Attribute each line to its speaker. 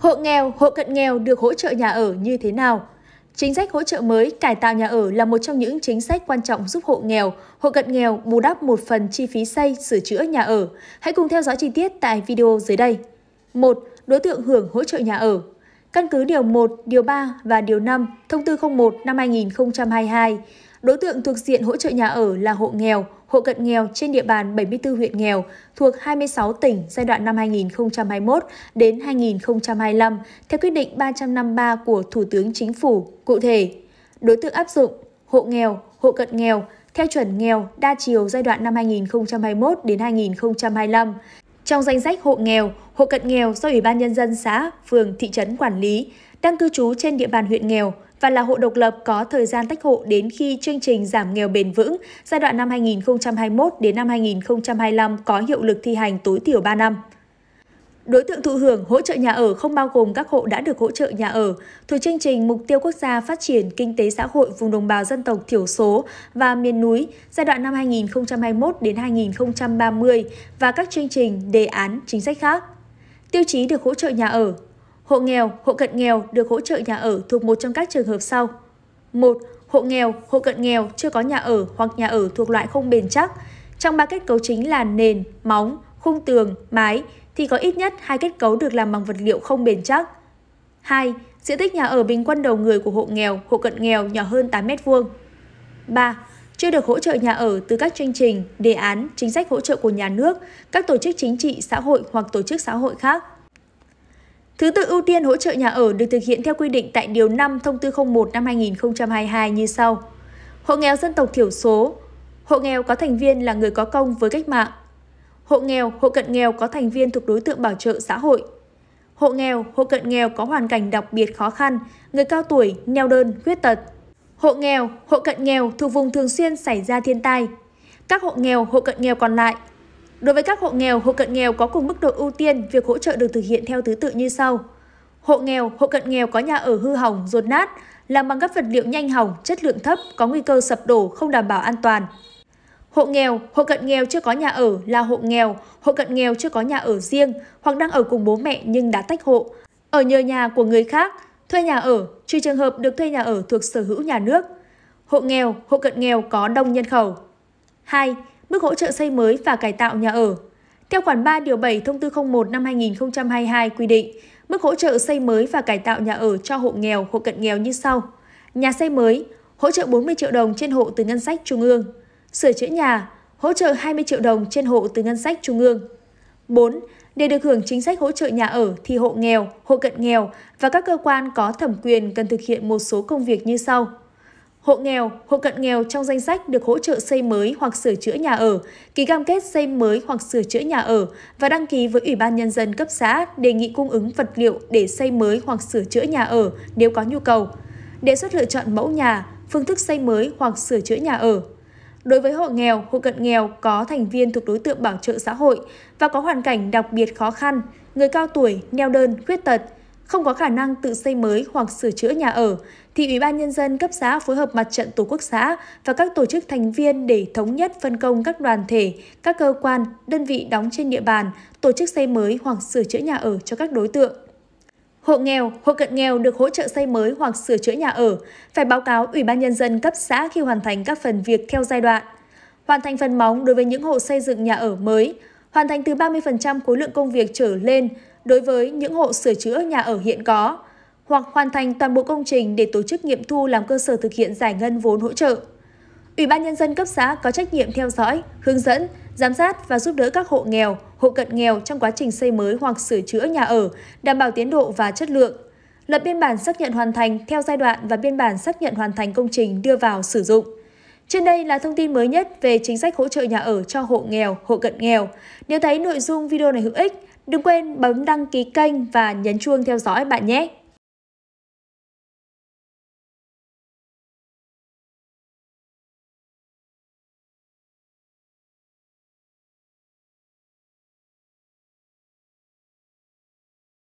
Speaker 1: Hộ nghèo, hộ cận nghèo được hỗ trợ nhà ở như thế nào? Chính sách hỗ trợ mới cải tạo nhà ở là một trong những chính sách quan trọng giúp hộ nghèo, hộ cận nghèo bù đắp một phần chi phí xây, sửa chữa nhà ở. Hãy cùng theo dõi chi tiết tại video dưới đây. 1. Đối tượng hưởng hỗ trợ nhà ở Căn cứ Điều 1, Điều 3 và Điều 5, Thông tư 01 năm 2022, Đối tượng thuộc diện hỗ trợ nhà ở là hộ nghèo, hộ cận nghèo trên địa bàn 74 huyện nghèo thuộc 26 tỉnh giai đoạn năm 2021 đến 2025 theo quyết định 353 của Thủ tướng Chính phủ. Cụ thể, đối tượng áp dụng hộ nghèo, hộ cận nghèo theo chuẩn nghèo đa chiều giai đoạn năm 2021 đến 2025. Trong danh sách hộ nghèo, hộ cận nghèo do Ủy ban Nhân dân xã, phường, thị trấn quản lý, đang cư trú trên địa bàn huyện nghèo, và là hộ độc lập có thời gian tách hộ đến khi chương trình giảm nghèo bền vững giai đoạn năm 2021 đến năm 2025 có hiệu lực thi hành tối thiểu 3 năm. Đối tượng thụ hưởng hỗ trợ nhà ở không bao gồm các hộ đã được hỗ trợ nhà ở thuộc chương trình Mục tiêu Quốc gia Phát triển Kinh tế Xã hội vùng đồng bào dân tộc thiểu số và miền núi giai đoạn năm 2021 đến 2030 và các chương trình, đề án, chính sách khác. Tiêu chí được hỗ trợ nhà ở Hộ nghèo, hộ cận nghèo được hỗ trợ nhà ở thuộc một trong các trường hợp sau. 1. Hộ nghèo, hộ cận nghèo chưa có nhà ở hoặc nhà ở thuộc loại không bền chắc. Trong ba kết cấu chính là nền, móng, khung tường, mái thì có ít nhất hai kết cấu được làm bằng vật liệu không bền chắc. 2. Diện tích nhà ở bình quân đầu người của hộ nghèo, hộ cận nghèo nhỏ hơn 8 m2. 3. Chưa được hỗ trợ nhà ở từ các chương trình, đề án, chính sách hỗ trợ của nhà nước, các tổ chức chính trị, xã hội hoặc tổ chức xã hội khác. Thứ tự ưu tiên hỗ trợ nhà ở được thực hiện theo quy định tại Điều 5 Thông tư 01 năm 2022 như sau. Hộ nghèo dân tộc thiểu số, hộ nghèo có thành viên là người có công với cách mạng, hộ nghèo, hộ cận nghèo có thành viên thuộc đối tượng bảo trợ xã hội, hộ nghèo, hộ cận nghèo có hoàn cảnh đặc biệt khó khăn, người cao tuổi, neo đơn, khuyết tật, hộ nghèo, hộ cận nghèo thuộc vùng thường xuyên xảy ra thiên tai. Các hộ nghèo, hộ cận nghèo còn lại Đối với các hộ nghèo, hộ cận nghèo có cùng mức độ ưu tiên, việc hỗ trợ được thực hiện theo thứ tự như sau. Hộ nghèo, hộ cận nghèo có nhà ở hư hỏng, rột nát, làm bằng các vật liệu nhanh hỏng, chất lượng thấp, có nguy cơ sập đổ, không đảm bảo an toàn. Hộ nghèo, hộ cận nghèo chưa có nhà ở là hộ nghèo, hộ cận nghèo chưa có nhà ở riêng hoặc đang ở cùng bố mẹ nhưng đã tách hộ, ở nhờ nhà của người khác, thuê nhà ở, trừ trường hợp được thuê nhà ở thuộc sở hữu nhà nước. Hộ nghèo, hộ cận nghèo có đông nhân khẩu. 2 mức hỗ trợ xây mới và cải tạo nhà ở. Theo khoản 3 điều 7 thông tư 01 năm 2022 quy định, mức hỗ trợ xây mới và cải tạo nhà ở cho hộ nghèo, hộ cận nghèo như sau. Nhà xây mới, hỗ trợ 40 triệu đồng trên hộ từ ngân sách trung ương. Sửa chữa nhà, hỗ trợ 20 triệu đồng trên hộ từ ngân sách trung ương. 4. Để được hưởng chính sách hỗ trợ nhà ở thì hộ nghèo, hộ cận nghèo và các cơ quan có thẩm quyền cần thực hiện một số công việc như sau. Hộ nghèo, hộ cận nghèo trong danh sách được hỗ trợ xây mới hoặc sửa chữa nhà ở, ký cam kết xây mới hoặc sửa chữa nhà ở và đăng ký với Ủy ban Nhân dân cấp xã đề nghị cung ứng vật liệu để xây mới hoặc sửa chữa nhà ở nếu có nhu cầu. Đề xuất lựa chọn mẫu nhà, phương thức xây mới hoặc sửa chữa nhà ở. Đối với hộ nghèo, hộ cận nghèo có thành viên thuộc đối tượng bảo trợ xã hội và có hoàn cảnh đặc biệt khó khăn, người cao tuổi, neo đơn, khuyết tật, không có khả năng tự xây mới hoặc sửa chữa nhà ở thì Ủy ban Nhân dân cấp xã phối hợp mặt trận Tổ quốc xã và các tổ chức thành viên để thống nhất phân công các đoàn thể, các cơ quan, đơn vị đóng trên địa bàn, tổ chức xây mới hoặc sửa chữa nhà ở cho các đối tượng. Hộ nghèo, hộ cận nghèo được hỗ trợ xây mới hoặc sửa chữa nhà ở, phải báo cáo Ủy ban Nhân dân cấp xã khi hoàn thành các phần việc theo giai đoạn. Hoàn thành phần móng đối với những hộ xây dựng nhà ở mới, hoàn thành từ 30% khối lượng công việc trở lên đối với những hộ sửa chữa nhà ở hiện có, hoặc hoàn thành toàn bộ công trình để tổ chức nghiệm thu làm cơ sở thực hiện giải ngân vốn hỗ trợ. Ủy ban nhân dân cấp xã có trách nhiệm theo dõi, hướng dẫn, giám sát và giúp đỡ các hộ nghèo, hộ cận nghèo trong quá trình xây mới hoặc sửa chữa nhà ở, đảm bảo tiến độ và chất lượng. Lập biên bản xác nhận hoàn thành theo giai đoạn và biên bản xác nhận hoàn thành công trình đưa vào sử dụng. Trên đây là thông tin mới nhất về chính sách hỗ trợ nhà ở cho hộ nghèo, hộ cận nghèo. Nếu thấy nội dung video này hữu ích, đừng quên bấm đăng ký kênh và nhấn chuông theo dõi bạn nhé!